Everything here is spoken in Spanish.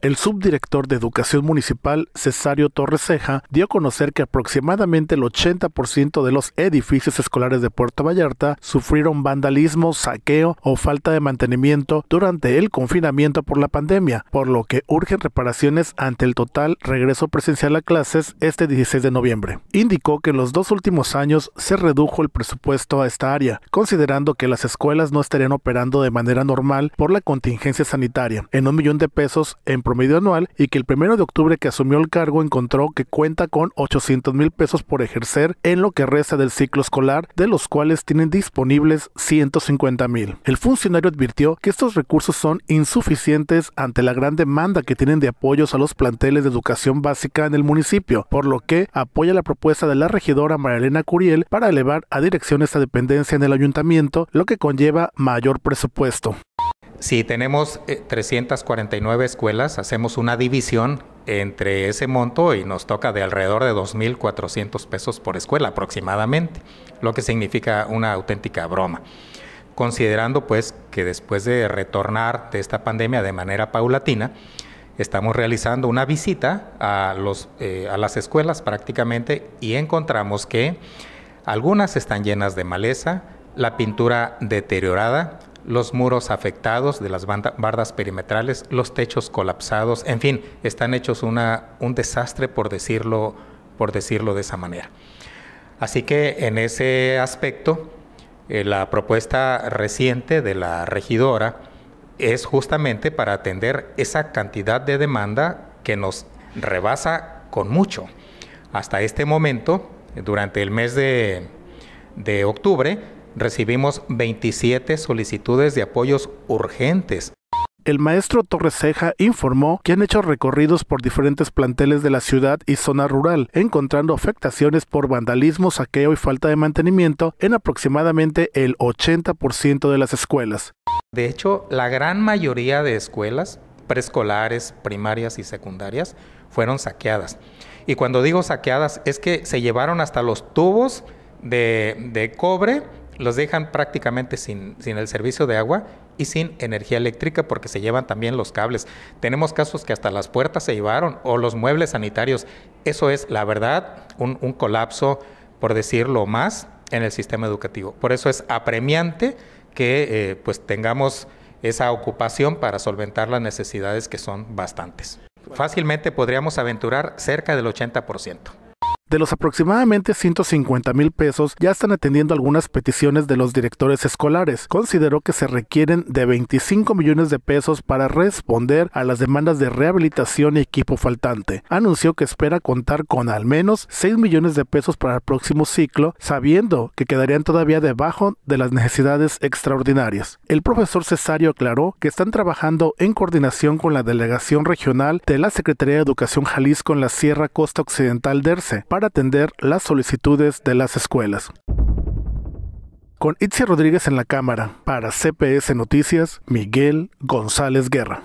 El subdirector de Educación Municipal, Cesario Torres Ceja, dio a conocer que aproximadamente el 80% de los edificios escolares de Puerto Vallarta sufrieron vandalismo, saqueo o falta de mantenimiento durante el confinamiento por la pandemia, por lo que urgen reparaciones ante el total regreso presencial a clases este 16 de noviembre. Indicó que en los dos últimos años se redujo el presupuesto a esta área, considerando que las escuelas no estarían operando de manera normal por la contingencia sanitaria, en un millón de pesos en promedio anual y que el primero de octubre que asumió el cargo encontró que cuenta con 800 mil pesos por ejercer en lo que resta del ciclo escolar, de los cuales tienen disponibles 150 mil. El funcionario advirtió que estos recursos son insuficientes ante la gran demanda que tienen de apoyos a los planteles de educación básica en el municipio, por lo que apoya la propuesta de la regidora Marilena Curiel para elevar a dirección esta dependencia en el ayuntamiento, lo que conlleva mayor presupuesto. Si tenemos 349 eh, escuelas, hacemos una división entre ese monto y nos toca de alrededor de 2.400 pesos por escuela aproximadamente, lo que significa una auténtica broma. Considerando pues que después de retornar de esta pandemia de manera paulatina, estamos realizando una visita a, los, eh, a las escuelas prácticamente y encontramos que algunas están llenas de maleza, la pintura deteriorada, los muros afectados de las bardas perimetrales, los techos colapsados, en fin, están hechos un desastre por decirlo, por decirlo de esa manera. Así que en ese aspecto, eh, la propuesta reciente de la regidora es justamente para atender esa cantidad de demanda que nos rebasa con mucho. Hasta este momento, durante el mes de octubre, recibimos 27 solicitudes de apoyos urgentes. El maestro Torres Ceja informó que han hecho recorridos por diferentes planteles de la ciudad y zona rural, encontrando afectaciones por vandalismo, saqueo y falta de mantenimiento en aproximadamente el 80% de las escuelas. De hecho, la gran mayoría de escuelas preescolares, primarias y secundarias fueron saqueadas. Y cuando digo saqueadas es que se llevaron hasta los tubos de, de cobre los dejan prácticamente sin, el servicio de agua y sin energía eléctrica porque se llevan también los cables. Tenemos casos que hasta las puertas se llevaron o los muebles sanitarios. Eso es, la verdad, un, un colapso, por decirlo más, en el sistema educativo. Por eso es apremiante que eh, pues tengamos esa ocupación para solventar las necesidades que son bastantes. Fácilmente podríamos aventurar cerca del 80%. De los aproximadamente 150 mil pesos, ya están atendiendo algunas peticiones de los directores escolares. Consideró que se requieren de 25 millones de pesos para responder a las demandas de rehabilitación y equipo faltante. Anunció que espera contar con al menos 6 millones de pesos para el próximo ciclo, sabiendo que quedarían todavía debajo de las necesidades extraordinarias. El profesor Cesario aclaró que están trabajando en coordinación con la Delegación Regional de la Secretaría de Educación Jalisco en la Sierra Costa Occidental DERCE para atender las solicitudes de las escuelas. Con Itzi Rodríguez en la cámara, para CPS Noticias, Miguel González Guerra.